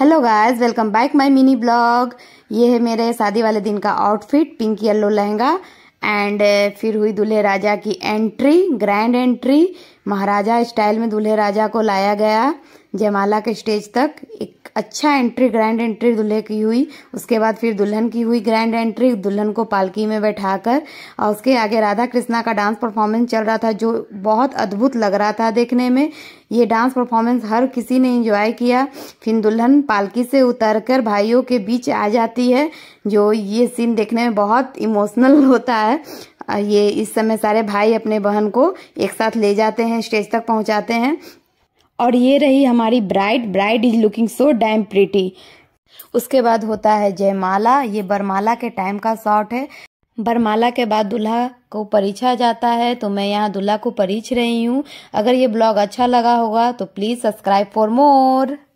hello guys welcome back my mini blog ये है मेरे शादी वाले दिन का outfit pink yellow lehenga and uh, फिर हुई दूल्हे राजा की entry grand entry maharaja style में दूल्हे राजा को लाया गया जयमाला के स्टेज तक एक अच्छा एंट्री ग्रैंड एंट्री दूल्हे की हुई उसके बाद फिर दुल्हन की हुई ग्रैंड एंट्री दुल्हन को पालकी में बैठाकर और उसके आगे राधा कृष्णा का डांस परफॉर्मेंस चल रहा था जो बहुत अद्भुत लग रहा था देखने में ये डांस परफॉर्मेंस हर किसी ने एंजॉय किया फिर दुल्हन पालकी से उतरकर भाइयों के बीच आ जाती है जो ये सीन देखने में बहुत इमोशनल होता है ये इस समय सारे भाई अपने बहन को एक साथ ले जाते हैं स्टेज तक पहुंचाते हैं और ये रही हमारी bride bride is looking so damn pretty उसके बाद होता है जयमाला ये बरमाला के टाइम का शॉट है बरमाला के बाद दूल्हा को परीक्षा जाता है तो मैं यहाँ दूल्हा को परीछ रही हूँ अगर ये ब्लॉग अच्छा लगा होगा तो प्लीज़ सब्सक्राइब फॉर मोर